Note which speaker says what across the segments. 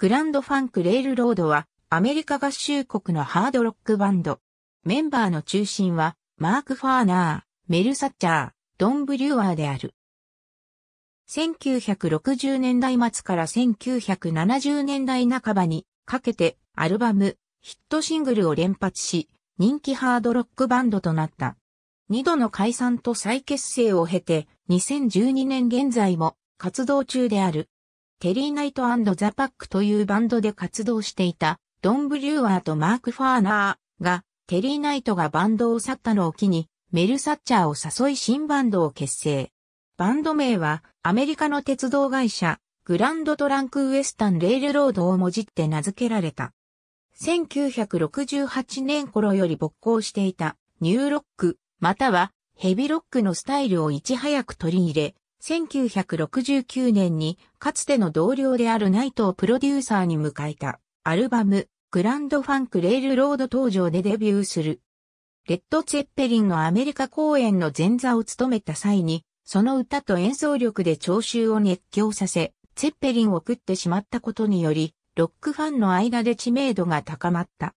Speaker 1: グランドファンク・レールロードは、アメリカ合衆国のハードロックバンド。メンバーの中心は、マーク・ファーナー、メル・サッチャー、ドン・ブリュワーである。1960年代末から1970年代半ばにかけてアルバム、ヒットシングルを連発し、人気ハードロックバンドとなった。二度の解散と再結成を経て、2012年現在も活動中である。テリー・ナイトザ・パックというバンドで活動していた、ドン・ブリューアーとマーク・ファーナーが、テリー・ナイトがバンドを去ったのを機に、メル・サッチャーを誘い新バンドを結成。バンド名は、アメリカの鉄道会社、グランドトランク・ウエスタン・レールロードをもじって名付けられた。1968年頃より勃興していた、ニューロック、または、ヘビロックのスタイルをいち早く取り入れ、1969年にかつての同僚であるナイトをプロデューサーに迎えたアルバムグランドファンクレールロード登場でデビューする。レッド・ツェッペリンのアメリカ公演の前座を務めた際に、その歌と演奏力で聴衆を熱狂させ、ツェッペリンを食ってしまったことにより、ロックファンの間で知名度が高まった。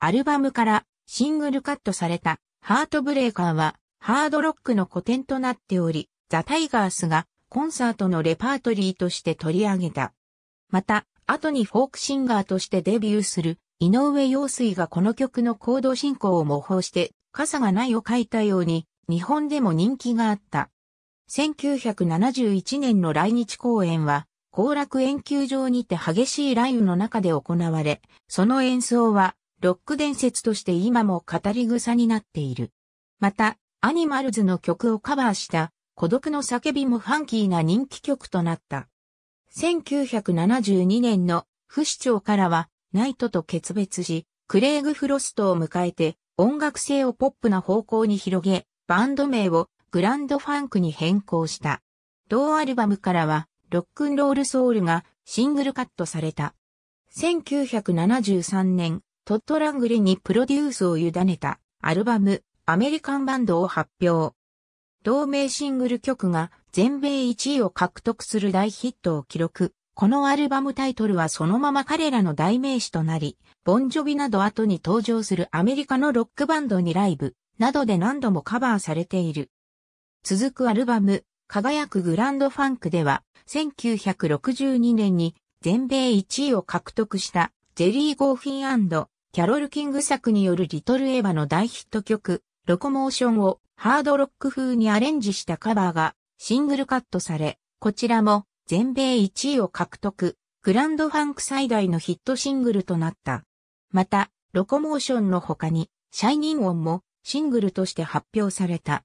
Speaker 1: アルバムからシングルカットされたハートブレーカーはハードロックの古典となっており、ザ・タイガースがコンサートのレパートリーとして取り上げた。また、後にフォークシンガーとしてデビューする井上陽水がこの曲の行動進行を模倣して傘がないを書いたように日本でも人気があった。1971年の来日公演は後楽園球場にて激しい雷雨の中で行われ、その演奏はロック伝説として今も語り草になっている。また、アニマルズの曲をカバーした孤独の叫びもファンキーな人気曲となった。1972年の不死鳥からはナイトと決別し、クレイグ・フロストを迎えて音楽性をポップな方向に広げ、バンド名をグランドファンクに変更した。同アルバムからはロックンロールソウルがシングルカットされた。1973年、トットラングレにプロデュースを委ねたアルバムアメリカンバンドを発表。同名シングル曲が全米1位を獲得する大ヒットを記録。このアルバムタイトルはそのまま彼らの代名詞となり、ボンジョビなど後に登場するアメリカのロックバンドにライブ、などで何度もカバーされている。続くアルバム、輝くグランドファンクでは、1962年に全米1位を獲得したジェリー・ゴーフィンキャロル・キング作によるリトル・エヴァの大ヒット曲、ロコモーションをハードロック風にアレンジしたカバーがシングルカットされ、こちらも全米1位を獲得、グランドファンク最大のヒットシングルとなった。また、ロコモーションの他に、シャイニンオンもシングルとして発表された。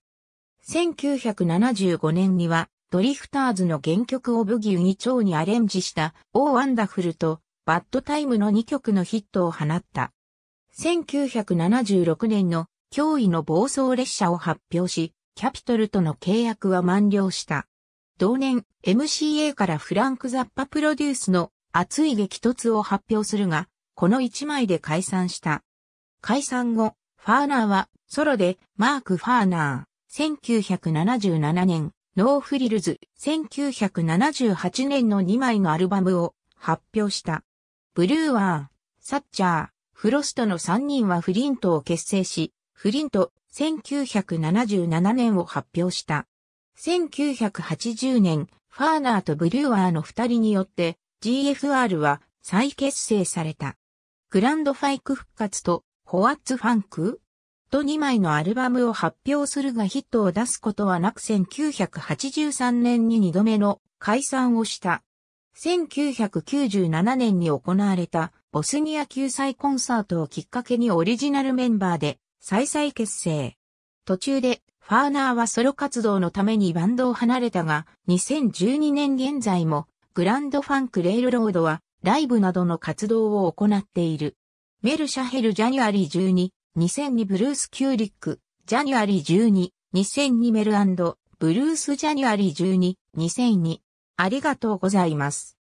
Speaker 1: 1975年には、ドリフターズの原曲をブギウギ蝶にアレンジした、オーワンダフルと、バッドタイムの2曲のヒットを放った。1976年の脅威の暴走列車を発表し、キャピトルとの契約は満了した。同年、MCA からフランク・ザッパプロデュースの熱い激突を発表するが、この1枚で解散した。解散後、ファーナーはソロでマーク・ファーナー、1977年、ノーフリルズ、1978年の2枚のアルバムを発表した。ブルーワー、サッチャー、フロストの3人はフリントを結成し、フリント、1977年を発表した。1980年、ファーナーとブリュワーの二人によって GFR は再結成された。グランドファイク復活とホワッツファンクと2枚のアルバムを発表するがヒットを出すことはなく1983年に2度目の解散をした。1997年に行われたボスニア救済コンサートをきっかけにオリジナルメンバーで再々結成。途中で、ファーナーはソロ活動のためにバンドを離れたが、2012年現在も、グランドファンクレールロードは、ライブなどの活動を行っている。メルシャヘルジャニュアリー12、2002ブルース・キューリック、ジャニュアリー12、2002メルブルース・ジャニュアリー12、2002。ありがとうございます。